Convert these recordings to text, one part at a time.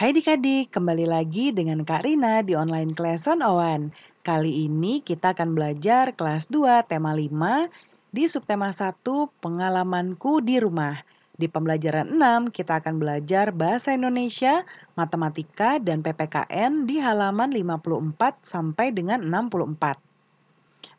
Hai adik-adik, kembali lagi dengan Kak Rina di Online kelas on Owan. Kali ini kita akan belajar kelas 2 tema 5 di subtema 1 pengalamanku di rumah. Di pembelajaran 6 kita akan belajar bahasa Indonesia, matematika, dan PPKN di halaman 54 sampai dengan 64.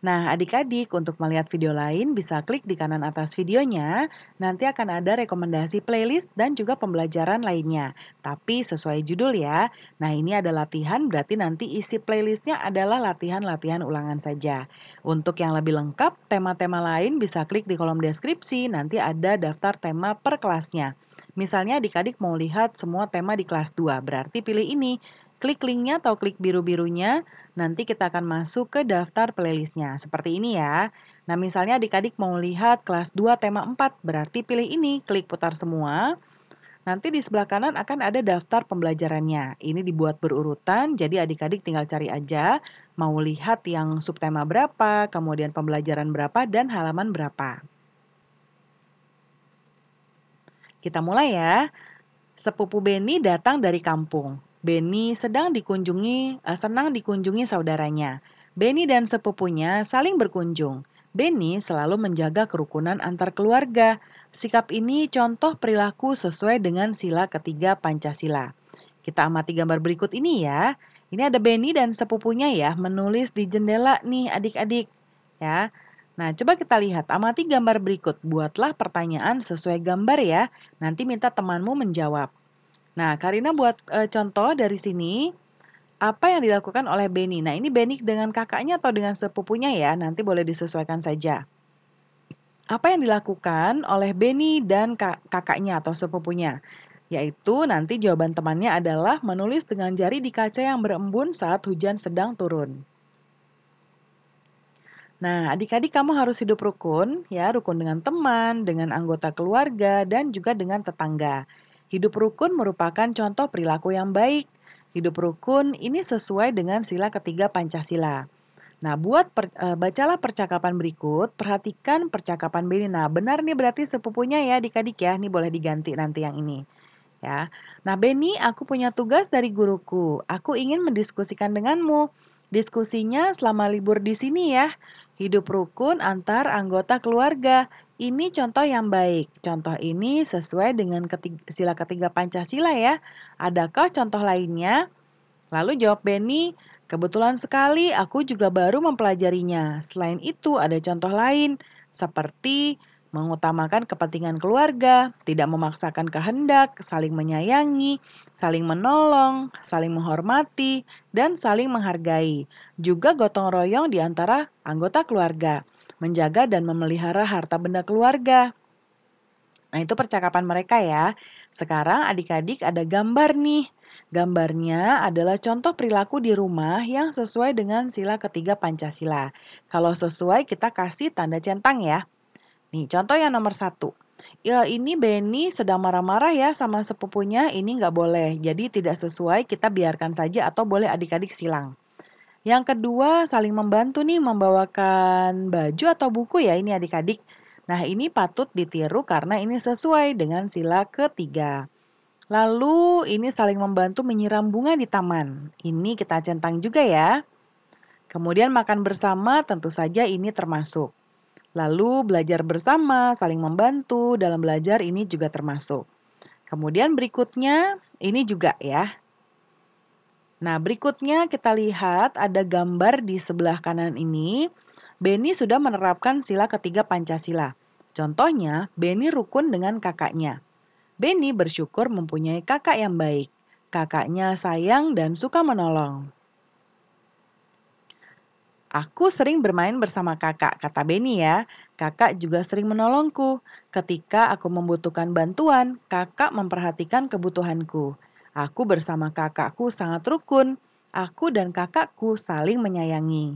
Nah, adik-adik, untuk melihat video lain bisa klik di kanan atas videonya. Nanti akan ada rekomendasi playlist dan juga pembelajaran lainnya. Tapi sesuai judul ya. Nah, ini ada latihan berarti nanti isi playlistnya adalah latihan-latihan ulangan saja. Untuk yang lebih lengkap, tema-tema lain bisa klik di kolom deskripsi. Nanti ada daftar tema per kelasnya. Misalnya adik-adik mau lihat semua tema di kelas 2, berarti pilih ini. Klik linknya atau klik biru-birunya, nanti kita akan masuk ke daftar playlistnya. Seperti ini ya. Nah misalnya adik-adik mau lihat kelas 2 tema 4, berarti pilih ini, klik putar semua. Nanti di sebelah kanan akan ada daftar pembelajarannya. Ini dibuat berurutan, jadi adik-adik tinggal cari aja mau lihat yang subtema berapa, kemudian pembelajaran berapa, dan halaman berapa. Kita mulai ya. Sepupu Beni datang dari kampung. Benny sedang dikunjungi uh, senang dikunjungi saudaranya. Benny dan sepupunya saling berkunjung. Benny selalu menjaga kerukunan antar keluarga. Sikap ini contoh perilaku sesuai dengan sila ketiga Pancasila. Kita amati gambar berikut ini ya. Ini ada Benny dan sepupunya ya menulis di jendela nih adik-adik ya. Nah, coba kita lihat, amati gambar berikut. Buatlah pertanyaan sesuai gambar ya. Nanti minta temanmu menjawab. Nah, Karina buat e, contoh dari sini apa yang dilakukan oleh Beni. Nah, ini Beni dengan kakaknya atau dengan sepupunya ya, nanti boleh disesuaikan saja. Apa yang dilakukan oleh Beni dan kakaknya atau sepupunya? Yaitu nanti jawaban temannya adalah menulis dengan jari di kaca yang berembun saat hujan sedang turun. Nah, adik-adik kamu harus hidup rukun, ya, rukun dengan teman, dengan anggota keluarga, dan juga dengan tetangga. Hidup rukun merupakan contoh perilaku yang baik. Hidup rukun ini sesuai dengan sila ketiga Pancasila. Nah, buat per, e, bacalah percakapan berikut, perhatikan percakapan Beni. Nah, benar nih berarti sepupunya ya dikadik ya. Nih boleh diganti nanti yang ini. Ya. Nah, Beni, aku punya tugas dari guruku. Aku ingin mendiskusikan denganmu. Diskusinya selama libur di sini ya. Hidup rukun antar anggota keluarga. Ini contoh yang baik. Contoh ini sesuai dengan ketiga, sila ketiga Pancasila ya. Adakah contoh lainnya? Lalu jawab Benny, kebetulan sekali aku juga baru mempelajarinya. Selain itu ada contoh lain seperti mengutamakan kepentingan keluarga, tidak memaksakan kehendak, saling menyayangi, saling menolong, saling menghormati, dan saling menghargai. Juga gotong royong di antara anggota keluarga, menjaga dan memelihara harta benda keluarga. Nah, itu percakapan mereka ya. Sekarang adik-adik ada gambar nih. Gambarnya adalah contoh perilaku di rumah yang sesuai dengan sila ketiga Pancasila. Kalau sesuai kita kasih tanda centang ya. Nih, contoh yang nomor satu. Ya, ini Benny sedang marah-marah ya sama sepupunya, ini nggak boleh. Jadi tidak sesuai, kita biarkan saja atau boleh adik-adik silang. Yang kedua, saling membantu nih membawakan baju atau buku ya ini adik-adik. Nah, ini patut ditiru karena ini sesuai dengan sila ketiga. Lalu, ini saling membantu menyiram bunga di taman. Ini kita centang juga ya. Kemudian makan bersama tentu saja ini termasuk. Lalu belajar bersama, saling membantu dalam belajar ini juga termasuk. Kemudian berikutnya ini juga ya. Nah, berikutnya kita lihat ada gambar di sebelah kanan ini. Beni sudah menerapkan sila ketiga Pancasila. Contohnya, Beni rukun dengan kakaknya. Beni bersyukur mempunyai kakak yang baik. Kakaknya sayang dan suka menolong. Aku sering bermain bersama kakak, kata Beni ya. Kakak juga sering menolongku. Ketika aku membutuhkan bantuan, kakak memperhatikan kebutuhanku. Aku bersama kakakku sangat rukun. Aku dan kakakku saling menyayangi.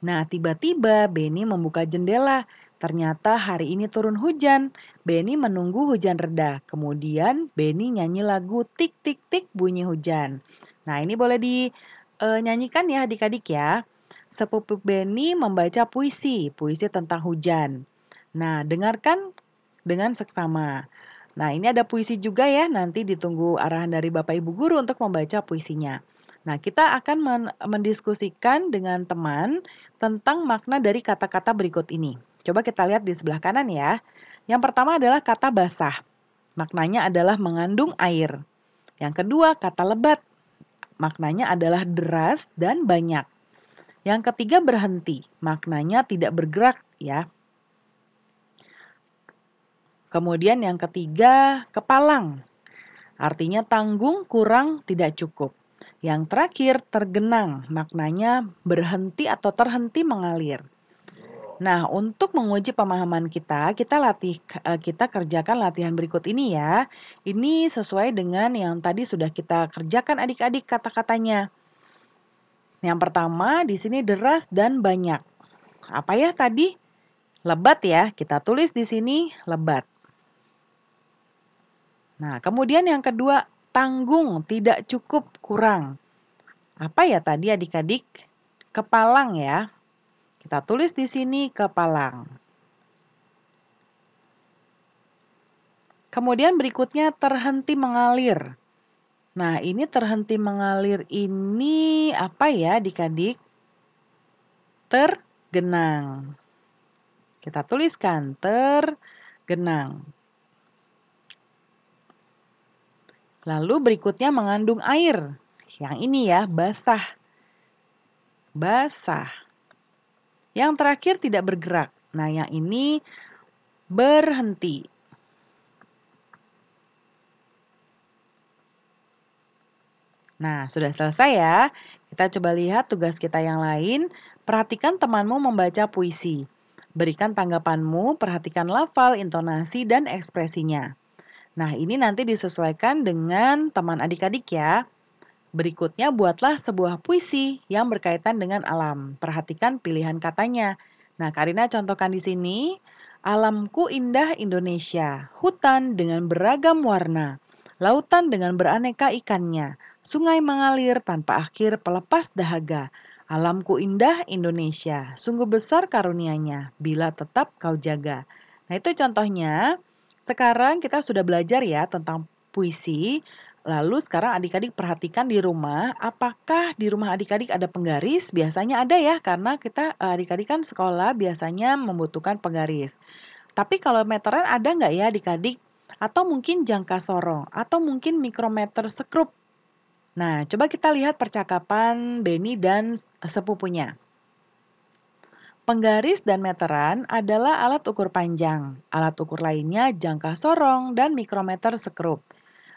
Nah, tiba-tiba Beni membuka jendela. Ternyata hari ini turun hujan. Beni menunggu hujan reda. Kemudian Beni nyanyi lagu tik tik tik bunyi hujan. Nah, ini boleh dinyanyikan eh, ya adik-adik ya sepupu Beni membaca puisi, puisi tentang hujan. Nah, dengarkan dengan seksama. Nah, ini ada puisi juga ya, nanti ditunggu arahan dari Bapak Ibu guru untuk membaca puisinya. Nah, kita akan men mendiskusikan dengan teman tentang makna dari kata-kata berikut ini. Coba kita lihat di sebelah kanan ya. Yang pertama adalah kata basah. Maknanya adalah mengandung air. Yang kedua, kata lebat. Maknanya adalah deras dan banyak. Yang ketiga berhenti, maknanya tidak bergerak ya. Kemudian yang ketiga kepalang, artinya tanggung, kurang, tidak cukup. Yang terakhir tergenang, maknanya berhenti atau terhenti mengalir. Nah, untuk menguji pemahaman kita, kita latih eh, kita kerjakan latihan berikut ini ya. Ini sesuai dengan yang tadi sudah kita kerjakan adik-adik kata-katanya. Yang pertama di sini deras dan banyak. Apa ya tadi? Lebat ya, kita tulis di sini lebat. Nah, kemudian yang kedua, tanggung, tidak cukup, kurang. Apa ya tadi adik-adik? Kepalang ya. Kita tulis di sini kepalang. Kemudian berikutnya terhenti mengalir. Nah, ini terhenti mengalir ini apa ya dikadik Tergenang. Kita tuliskan tergenang. Lalu berikutnya mengandung air. Yang ini ya, basah. Basah. Yang terakhir tidak bergerak. Nah, yang ini berhenti. Nah, sudah selesai ya. Kita coba lihat tugas kita yang lain. Perhatikan temanmu membaca puisi. Berikan tanggapanmu, perhatikan lafal, intonasi, dan ekspresinya. Nah, ini nanti disesuaikan dengan teman adik-adik ya. Berikutnya, buatlah sebuah puisi yang berkaitan dengan alam. Perhatikan pilihan katanya. Nah, Karina contohkan di sini, alamku indah Indonesia, hutan dengan beragam warna, lautan dengan beraneka ikannya, Sungai mengalir tanpa akhir pelepas dahaga. Alamku indah Indonesia, sungguh besar karunianya bila tetap kau jaga. Nah itu contohnya, sekarang kita sudah belajar ya tentang puisi. Lalu sekarang adik-adik perhatikan di rumah, apakah di rumah adik-adik ada penggaris? Biasanya ada ya, karena kita eh, adik-adik kan sekolah biasanya membutuhkan penggaris. Tapi kalau meteran ada nggak ya adik-adik? Atau mungkin jangka sorong, atau mungkin mikrometer sekrup Nah, coba kita lihat percakapan Benny dan sepupunya. Penggaris dan meteran adalah alat ukur panjang. Alat ukur lainnya jangka sorong dan mikrometer sekrup.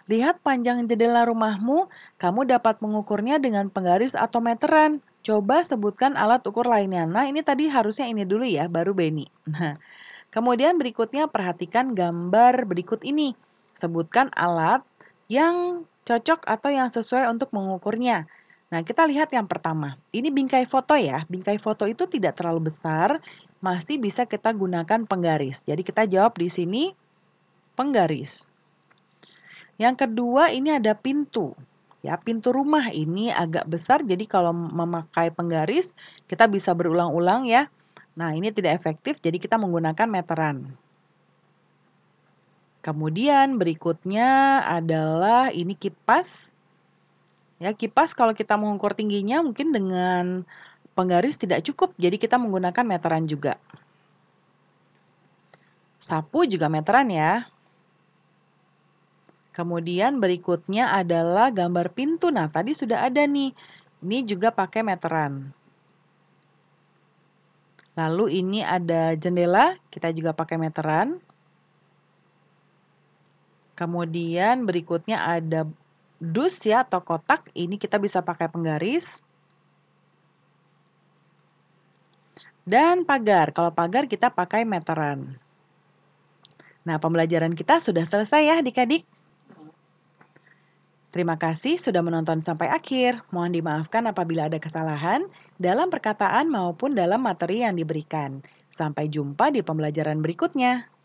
Lihat panjang jendela rumahmu, kamu dapat mengukurnya dengan penggaris atau meteran. Coba sebutkan alat ukur lainnya. Nah, ini tadi harusnya ini dulu ya, baru Benny. Nah, kemudian berikutnya perhatikan gambar berikut ini. Sebutkan alat yang cocok atau yang sesuai untuk mengukurnya. Nah, kita lihat yang pertama. Ini bingkai foto ya. Bingkai foto itu tidak terlalu besar, masih bisa kita gunakan penggaris. Jadi kita jawab di sini penggaris. Yang kedua ini ada pintu. Ya, pintu rumah ini agak besar jadi kalau memakai penggaris kita bisa berulang-ulang ya. Nah, ini tidak efektif jadi kita menggunakan meteran. Kemudian berikutnya adalah ini kipas. Ya, kipas kalau kita mengukur tingginya mungkin dengan penggaris tidak cukup, jadi kita menggunakan meteran juga. Sapu juga meteran ya. Kemudian berikutnya adalah gambar pintu. Nah, tadi sudah ada nih. Ini juga pakai meteran. Lalu ini ada jendela, kita juga pakai meteran. Kemudian berikutnya ada dus ya atau kotak. Ini kita bisa pakai penggaris. Dan pagar. Kalau pagar kita pakai meteran. Nah, pembelajaran kita sudah selesai ya adik-adik. Terima kasih sudah menonton sampai akhir. Mohon dimaafkan apabila ada kesalahan dalam perkataan maupun dalam materi yang diberikan. Sampai jumpa di pembelajaran berikutnya.